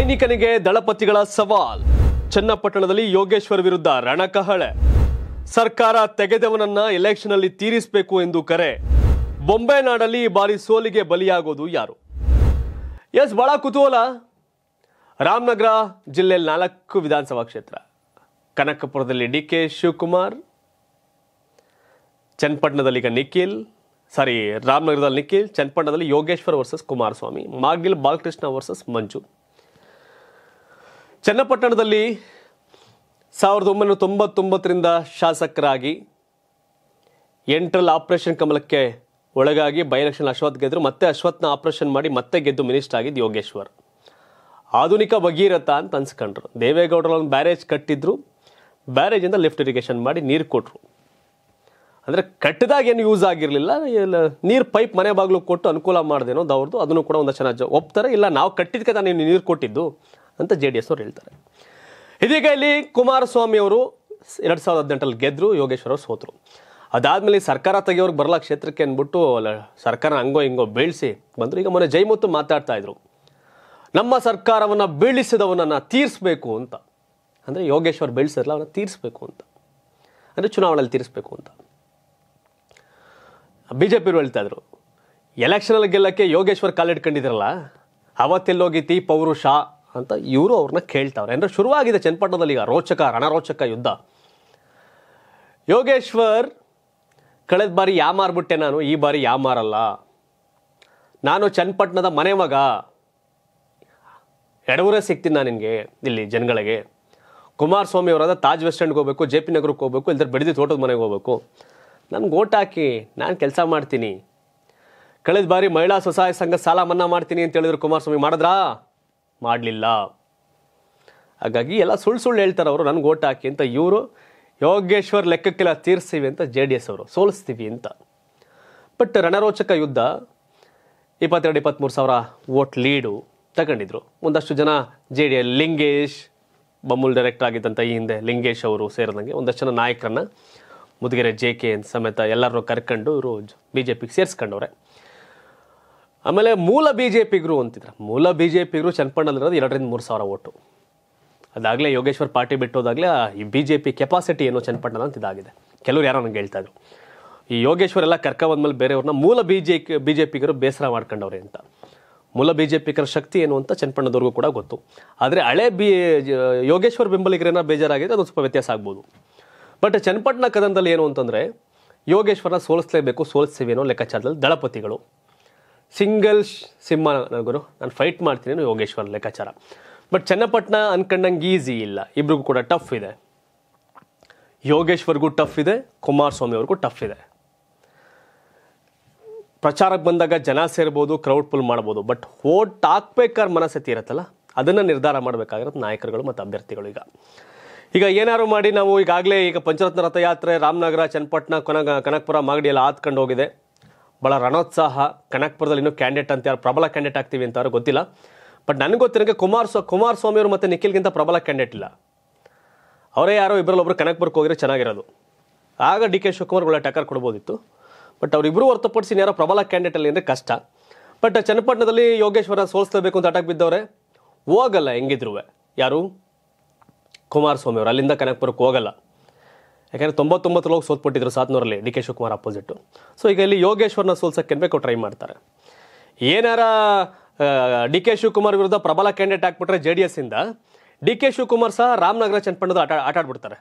ಸೈನಿಕನಿಗೆ ದಳಪತಿಗಳ ಸವಾಲ್ ಚನ್ನಪಟ್ಟಣದಲ್ಲಿ ಯೋಗೇಶ್ವರ್ ವಿರುದ್ಧ ರಣಕಹಳೆ ಸರ್ಕಾರ ತೆಗೆದವನನ್ನ ಎಲೆಕ್ಷನ್ ಅಲ್ಲಿ ತೀರಿಸಬೇಕು ಎಂದು ಕರೆ ಬೊಂಬೆ ನಾಡಲ್ಲಿ ಈ ಬಾರಿ ಸೋಲಿಗೆ ಬಲಿಯಾಗೋದು ಯಾರು ಎಸ್ ಬಹಳ ಕುತೂಹಲ ರಾಮನಗರ ಜಿಲ್ಲೆಯಲ್ಲಿ ನಾಲ್ಕು ವಿಧಾನಸಭಾ ಕ್ಷೇತ್ರ ಕನಕಪುರದಲ್ಲಿ ಡಿ ಕೆ ಶಿವಕುಮಾರ್ ಚನ್ನಪಟ್ಟಣದಲ್ಲಿ ಈಗ ನಿಖಿಲ್ ಸಾರಿ ರಾಮನಗರದಲ್ಲಿ ನಿಖಿಲ್ ಚನ್ನಪಟ್ಟಣದಲ್ಲಿ ಯೋಗೇಶ್ವರ್ ವರ್ಸಸ್ ಕುಮಾರಸ್ವಾಮಿ ಮಾಗಿಲ್ ಬಾಲಕೃಷ್ಣ ವರ್ಸಸ್ ಮಂಜು ಚನ್ನಪಟ್ಟಣದಲ್ಲಿ ಸಾವಿರದ ಒಂಬೈನೂರ ತೊಂಬತ್ತೊಂಬತ್ತರಿಂದ ಶಾಸಕರಾಗಿ ಎಂಟ್ರಲ್ ಆಪರೇಷನ್ ಕಮಲಕ್ಕೆ ಒಳಗಾಗಿ ಬಯಲಕ್ಷನ್ ಅಶ್ವಥ್ ಗೆದ್ದರು ಮತ್ತೆ ಅಶ್ವಥ್ನ ಆಪರೇಷನ್ ಮಾಡಿ ಮತ್ತೆ ಗೆದ್ದು ಮಿನಿಸ್ಟರ್ ಆಗಿದ್ದು ಯೋಗೇಶ್ವರ್ ಆಧುನಿಕ ಭಗೀರಥ ಅಂತ ಅನ್ಸ್ಕೊಂಡ್ರು ದೇವೇಗೌಡರ ಒಂದು ಬ್ಯಾರೇಜ್ ಕಟ್ಟಿದ್ರು ಬ್ಯಾರೇಜಿಂದ ಲಿಫ್ಟ್ ಇರಿಗೇಷನ್ ಮಾಡಿ ನೀರು ಕೊಟ್ಟರು ಅಂದರೆ ಕಟ್ಟಿದಾಗ ಏನು ಯೂಸ್ ಆಗಿರಲಿಲ್ಲ ನೀರು ಪೈಪ್ ಮನೆ ಬಾಗಿಲು ಕೊಟ್ಟು ಅನುಕೂಲ ಮಾಡ್ದೇನೋ ಅವ್ರದ್ದು ಅದನ್ನು ಕೂಡ ಒಂದು ಚೆನ್ನಾಗಿ ಒಪ್ತಾರೆ ಇಲ್ಲ ನಾವು ಕಟ್ಟಿದ್ಕೆ ನಾನು ನೀರು ಕೊಟ್ಟಿದ್ದು ಅಂತ ಜೆ ಡಿ ಎಸ್ ಅವ್ರು ಹೇಳ್ತಾರೆ ಇದೀಗ ಇಲ್ಲಿ ಕುಮಾರಸ್ವಾಮಿ ಅವರು ಎರಡು ಸಾವಿರದ ಹದಿನೆಂಟಲ್ಲಿ ಗೆದ್ದರು ಯೋಗೇಶ್ವರ ಅವರು ಸೋತರು ಅದಾದಮೇಲೆ ಸರ್ಕಾರ ತೆಗೆಯೋರ್ಗೆ ಬರಲ್ಲ ಕ್ಷೇತ್ರಕ್ಕೆ ಅಂದ್ಬಿಟ್ಟು ಸರ್ಕಾರ ಹಂಗೋ ಹಿಂಗೋ ಬೀಳಿಸಿ ಬಂದರು ಈಗ ಮೊನ್ನೆ ಜೈಮುತ್ತು ಮಾತಾಡ್ತಾ ಇದ್ರು ನಮ್ಮ ಸರ್ಕಾರವನ್ನು ಬೀಳಿಸಿದವನನ್ನು ತೀರಿಸಬೇಕು ಅಂತ ಅಂದರೆ ಯೋಗೇಶ್ವರ್ ಬೀಳಿಸಿರಲ್ಲ ಅವನ್ನ ತೀರಿಸಬೇಕು ಅಂತ ಅಂದರೆ ಚುನಾವಣೆಯಲ್ಲಿ ತೀರಿಸಬೇಕು ಅಂತ ಬಿ ಜೆ ಪಿರು ಹೇಳ್ತಾ ಇದ್ರು ಎಲೆಕ್ಷನಲ್ಲಿ ಗೆಲ್ಲಕ್ಕೆ ಯೋಗೇಶ್ವರ್ ಕಾಲಿಟ್ಕೊಂಡಿದ್ರಲ್ಲ ಅವರು ಶಾ ಅಂತ ಇವರು ಅವ್ರನ್ನ ಕೇಳ್ತಾವ್ರೆ ಅಂದರೆ ಶುರುವಾಗಿದೆ ಚನ್ನಪಟ್ಟಣದಲ್ಲಿ ಈಗ ರೋಚಕ ರಣರೋಚಕ ಯುದ್ಧ ಯೋಗೇಶ್ವರ್ ಕಳೆದ ಬಾರಿ ಯಾ ಮಾರ್ಬಿಟ್ಟೆ ನಾನು ಈ ಬಾರಿ ಯಾ ಮಾರಲ್ಲ ನಾನು ಚನ್ನಪಟ್ಟಣದ ಮನೆ ಮಗ ಎಡವರೇ ಸಿಗ್ತೀನಿ ನಾನು ನಿನಗೆ ಇಲ್ಲಿ ಜನಗಳಿಗೆ ಕುಮಾರಸ್ವಾಮಿ ಅವರಾದ ತಾಜ್ ವೆಸ್ಟ್ ಸ್ಟ್ಯಾಂಡ್ಗೆ ಹೋಗ್ಬೇಕು ಜೆ ಪಿ ನಗರಕ್ಕೆ ಹೋಗ್ಬೇಕು ಇಲ್ದರ ಬೆಳೆದಿ ತೋಟದ ಮನೆಗೆ ಹೋಗ್ಬೇಕು ನನ್ಗೆ ಓಟ್ ಹಾಕಿ ನಾನು ಕೆಲಸ ಮಾಡ್ತೀನಿ ಕಳೆದ ಬಾರಿ ಮಹಿಳಾ ಸ್ವಸಹಾಯ ಸಂಘ ಸಾಲ ಮನ್ನಾ ಮಾಡ್ತೀನಿ ಅಂತ ಹೇಳಿದ್ರು ಕುಮಾರಸ್ವಾಮಿ ಮಾಡಿದ್ರಾ ಮಾಡಲಿಲ್ಲ ಹಾಗಾಗಿ ಎಲ್ಲ ಸುಳ್ಳು ಸುಳ್ಳು ಹೇಳ್ತಾರೆ ಅವರು ನನಗೆ ಓಟ್ ಹಾಕಿ ಅಂತ ಇವರು ಯೋಗೇಶ್ವರ್ ಲೆಕ್ಕಕ್ಕೆಲ್ಲ ತೀರಿಸ್ತೀವಿ ಅಂತ ಜೆ ಡಿ ಎಸ್ ಅವರು ಸೋಲಿಸ್ತೀವಿ ಅಂತ ಬಟ್ ರಣರೋಚಕ ಯುದ್ಧ ಇಪ್ಪತ್ತೆರಡು ಇಪ್ಪತ್ತ್ಮೂರು ಸಾವಿರ ವೋಟ್ ಲೀಡು ತಗೊಂಡಿದ್ರು ಒಂದಷ್ಟು ಜನ J D L Lingesh Bamul director ಆಗಿದ್ದಂಥ ಈ ಹಿಂದೆ ಲಿಂಗೇಶ್ ಅವರು ಸೇರಿದಂಗೆ ಒಂದಷ್ಟು ಜನ ನಾಯಕರನ್ನ ಮುದುಗೆರೆ ಜೆ ಕೆ ಎನ್ ಸಮೇತ ಎಲ್ಲರನ್ನೂ ಕರ್ಕೊಂಡು ಇವರು ಬಿ ಜೆ ಪಿಗೆ ಸೇರಿಸ್ಕೊಂಡವ್ರೆ ಆಮೇಲೆ ಮೂಲ ಬಿ ಜೆ ಪಿಗರು ಅಂತಿದ್ರು ಮೂಲ ಬಿ ಜೆ ಪಿಗರು ಚನ್ನಪಣ್ಣಲ್ಲಿರೋದು ಎರಡರಿಂದ ಮೂರು ಸಾವಿರ ಓಟು ಅದಾಗಲೇ ಯೋಗೇಶ್ವರ್ ಪಾರ್ಟಿ ಬಿಟ್ಟೋದಾಗಲೇ ಈ ಬಿ ಜೆ ಪಿ ಕೆಪಾಸಿಟಿ ಏನೋ ಚನ್ನಪಟ್ಟಣ ಅಂತ ಇದಾಗಿದೆ ಕೆಲವ್ರು ಯಾರೋ ನನಗೆ ಹೇಳ್ತಾ ಇದ್ರು ಈ ಯೋಗೇಶ್ವರ್ ಎಲ್ಲ ಮೇಲೆ ಬೇರೆಯವ್ರನ್ನ ಮೂಲ ಬಿ ಜೆ ಬಿ ಜೆ ಪಿಗರು ಬೇಸರ ಮಾಡ್ಕೊಂಡವ್ರೆ ಅಂತ ಮೂಲ ಬಿ ಜೆ ಪಿಗರ ಶಕ್ತಿ ಏನು ಅಂತ ಚನ್ನಪಣ್ಣದವ್ರಿಗೂ ಕೂಡ ಗೊತ್ತು ಆದರೆ ಹಳೆ ಬಿ ಯೋಗೇಶ್ವರ್ ಬೆಂಬಲಿಗರೇನ ಬೇಜಾರಾಗಿದೆ ಅದು ಸ್ವಲ್ಪ ವ್ಯತ್ಯಾಸ ಆಗ್ಬೋದು ಬಟ್ ಚನ್ನಪಟ್ಟಣ ಕದನದಲ್ಲಿ ಏನು ಅಂತಂದರೆ ಯೋಗೇಶ್ವರನ ಸೋಲಿಸಲೇಬೇಕು ಸೋಲಿಸ್ತೇವೆ ಅನ್ನೋ ಲೆಕ್ಕಾಚಾರದಲ್ಲಿ ದಳಪತಿಗಳು ಸಿಂಗಲ್ ಸಿಂಹ ನನಗೂ ನಾನು ಫೈಟ್ ಮಾಡ್ತೀನಿ ಯೋಗೇಶ್ವರ ಯೋಗೇಶ್ವರ್ ಲೆಕ್ಕಾಚಾರ ಬಟ್ ಚನ್ನಪಟ್ಟಣ ಅನ್ಕಂಡಂಗೆ ಈಸಿ ಇಲ್ಲ ಇಬ್ರಿಗೂ ಕೂಡ ಟಫ್ ಇದೆ ಯೋಗೇಶ್ವರ್ಗೂ ಟಫ್ ಇದೆ ಕುಮಾರಸ್ವಾಮಿ ಅವ್ರಿಗೂ ಟಫ್ ಇದೆ ಪ್ರಚಾರಕ್ಕೆ ಬಂದಾಗ ಜನ ಸೇರ್ಬೋದು ಕ್ರೌಡ್ ಪುಲ್ ಮಾಡ್ಬೋದು ಬಟ್ ಓಟ್ ಹಾಕ್ಬೇಕಾದ್ರೆ ಮನಸ್ಥಿತಿ ಇರುತ್ತಲ್ಲ ಅದನ್ನು ನಿರ್ಧಾರ ಮಾಡಬೇಕಾಗಿರೋದು ನಾಯಕರುಗಳು ಮತ್ತು ಅಭ್ಯರ್ಥಿಗಳು ಈಗ ಈಗ ಏನಾದ್ರು ಮಾಡಿ ನಾವು ಈಗಾಗಲೇ ಈಗ ಪಂಚರತ್ನ ರಥಯಾತ್ರೆ ರಾಮನಗರ ಚನ್ನಪಟ್ಟಣ ಕೊನ ಕನಕಪುರ ಮಾಗಡಿ ಎಲ್ಲ ಹಾತ್ಕೊಂಡು ಹೋಗಿದೆ ಭಾಳ ರಣೋತ್ಸಾಹ ಕನಕ್ಪುರದಲ್ಲಿ ಇನ್ನೂ ಕ್ಯಾಂಡಿಡೇಟ್ ಅಂತ ಯಾರು ಪ್ರಬಲ ಕ್ಯಾಂಡಿಡೇಟ್ ಆಗ್ತೀವಿ ಅಂತ ಯಾರು ಗೊತ್ತಿಲ್ಲ ಬಟ್ ನನಗೆ ಗೊತ್ತಿರೋಂಗೆ ಕುಮಾರ್ ಸ್ವ ಕುಮಾರಸ್ವಾಮಿ ಅವರು ಮತ್ತು ನಿಖಿಲ್ಗಿಂತ ಪ್ರಬಲ ಕ್ಯಾಂಡಿಡೇಟ್ ಇಲ್ಲ ಅವರೇ ಯಾರೋ ಇಬ್ಬರಲ್ಲೊಬ್ಬರು ಕನಕ್ಪುರಕ್ಕೆ ಹೋಗಿರೋ ಚೆನ್ನಾಗಿರೋದು ಆಗ ಡಿ ಕೆ ಶಿವಕುಮಾರ್ ಒಳ್ಳೆ ಟಕ್ಕರ್ ಕೊಡ್ಬೋದಿತ್ತು ಬಟ್ ಅವರಿಬ್ಬರು ಹೊರತುಪಡಿಸಿ ಯಾರೋ ಪ್ರಬಲ ಕ್ಯಾಂಡಿಡೇಟ್ ಅಲ್ಲಿ ಅಂದರೆ ಕಷ್ಟ ಬಟ್ ಚನ್ನಪಟ್ಟಣದಲ್ಲಿ ಯೋಗೇಶ್ವರ ಸೋಲಿಸ್ಲೇಬೇಕು ಅಂತ ಅಟಕ್ ಬಿದ್ದವ್ರೆ ಹೋಗಲ್ಲ ಹೆಂಗಿದ್ರು ಯಾರು ಕುಮಾರಸ್ವಾಮಿ ಅವರು ಅಲ್ಲಿಂದ ಕನಕ್ಪುರಕ್ಕೆ ಹೋಗಲ್ಲ ತೊಂಬತ್ತೊಂಬತ್ತು ತೊಂಬತ್ತೊಂಬತ್ತರೊಳಗೆ ಸೋತ್ಬಿಟ್ಟಿದ್ರು ಸಾತ್ನೂರಲ್ಲಿ D K Shivakumar opposite so ಈಗ ಇಲ್ಲಿ ಯೋಗೇಶ್ವರನ ಸೋಲ್ಸೋಕ್ಕೆ ಬೇಕು ಟ್ರೈ ಮಾಡ್ತಾರೆ ಏನಾರ ಡಿ ಕೆ ಶಿವಕುಮಾರ್ ವಿರುದ್ಧ ಪ್ರಬಲ ಕ್ಯಾಂಡಿಡೇಟ್ ಹಾಕ್ಬಿಟ್ರೆ ಜೆ ಡಿ ಇಂದ ಡಿ ಕೆ ಶಿವಕುಮಾರ್ ಸಹ ರಾಮನಗರ ಚನ್ನಪಟ್ಟಣದ ಆಟ ಆಟಾಡ್ಬಿಡ್ತಾರೆ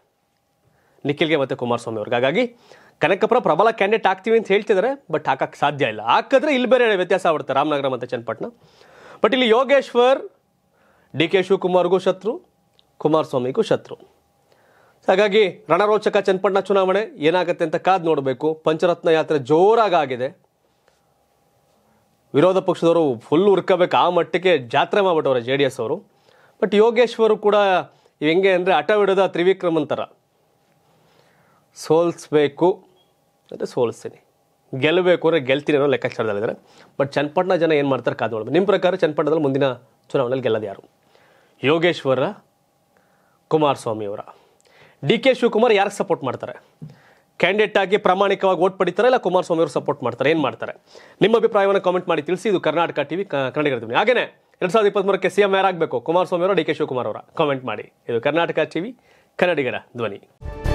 ನಿಖಿಲ್ಗೆ ಮತ್ತು ಕುಮಾರಸ್ವಾಮಿ ಅವ್ರಿಗೆ ಹಾಗಾಗಿ ಕನಕಪುರ ಪ್ರಬಲ ಕ್ಯಾಂಡಿಡೇಟ್ ಹಾಕ್ತೀವಿ ಅಂತ ಹೇಳ್ತಿದ್ದಾರೆ ಬಟ್ ಹಾಕಕ್ಕೆ ಸಾಧ್ಯ ಇಲ್ಲ ಹಾಕಿದ್ರೆ ಇಲ್ಲಿ ಬೇರೆ ವ್ಯತ್ಯಾಸ ಆಗ್ಬಿಡ್ತಾರೆ ರಾಮನಗರ ಮತ್ತು ಚನ್ನಪಟ್ಟಣ ಬಟ್ ಇಲ್ಲಿ ಯೋಗೇಶ್ವರ್ ಡಿ ಕೆ ಶಿವಕುಮಾರ್ಗೂ ಶತ್ರು ಕುಮಾರಸ್ವಾಮಿಗೂ ಶತ್ರು ಹಾಗಾಗಿ ರಣರೋಚಕ ಚನ್ನಪಣ್ಣ ಚುನಾವಣೆ ಏನಾಗುತ್ತೆ ಅಂತ ಕಾದ್ ನೋಡಬೇಕು ಪಂಚರತ್ನ ಯಾತ್ರೆ ಆಗಿದೆ ವಿರೋಧ ಪಕ್ಷದವರು ಫುಲ್ ಹುರ್ಕೋಬೇಕು ಆ ಮಟ್ಟಕ್ಕೆ ಜಾತ್ರೆ ಮಾಡಿಬಿಟ್ಟವ್ರೆ ಜೆ ಡಿ ಎಸ್ ಅವರು ಬಟ್ ಯೋಗೇಶ್ವರು ಕೂಡ ಹೆಂಗೆ ಅಂದರೆ ತ್ರಿವಿಕ್ರಮ್ ತ್ರಿವಿಕ್ರಮಂತರ ಸೋಲಿಸ್ಬೇಕು ಅಂದರೆ ಸೋಲಿಸ್ತೀನಿ ಗೆಲ್ಲಬೇಕು ಅಂದರೆ ಗೆಲ್ತೀನಿ ಅನ್ನೋ ಲೆಕ್ಕಾಚಾರದಲ್ಲಿದ್ದಾರೆ ಬಟ್ ಚನ್ನಪಟ್ಟಣ ಜನ ಏನು ಮಾಡ್ತಾರೆ ಕಾದು ನೋಡ್ಬೇಕು ನಿಮ್ಮ ಪ್ರಕಾರ ಚನ್ನಪಟ್ಟಣದಲ್ಲಿ ಮುಂದಿನ ಚುನಾವಣೆಯಲ್ಲಿ ಗೆಲ್ಲೋದು ಯಾರು ಯೋಗೇಶ್ವರ ಕುಮಾರಸ್ವಾಮಿಯವರ ಡಿ ಕೆ ಶಿವಕುಮಾರ್ ಯಾರಿಗೆ ಸಪೋರ್ಟ್ ಮಾಡ್ತಾರೆ ಕ್ಯಾಂಡಿಡೇಟ್ ಆಗಿ ಪ್ರಾಮಾಣಿಕವಾಗಿ ಓಟ್ ಪಡಿತಾರೆ ಇಲ್ಲ ಕುಮಾರಸ್ವಾಮಿ ಅವರು ಸಪೋರ್ಟ್ ಮಾಡ್ತಾರೆ ಏನು ಮಾಡ್ತಾರೆ ನಿಮ್ಮ ಅಭಿಪ್ರಾಯವನ್ನು ಕಾಮೆಂಟ್ ಮಾಡಿ ತಿಳಿಸಿ ಇದು ಕರ್ನಾಟಕ ಟಿವಿ ಕನ್ನಡಿಗರ ಧ್ವನಿ ಹಾಗೇನೆ ಎರಡು ಸಾವಿರದ ಇಪ್ಪತ್ತ್ಮೂರಕ್ಕೆ ಸಿ ಎಂ ಯಾರಾಗಬೇಕು ಕುಮಾರಸ್ವಾಮಿ ಅವರು ಡಿ ಕೆ ಶಿವಕುಮಾರ್ ಅವರ ಕಾಮೆಂಟ್ ಮಾಡಿ ಇದು ಕರ್ನಾಟಕ ಟಿವಿ ಕನ್ನಡಿಗರ ಧ್ವನಿ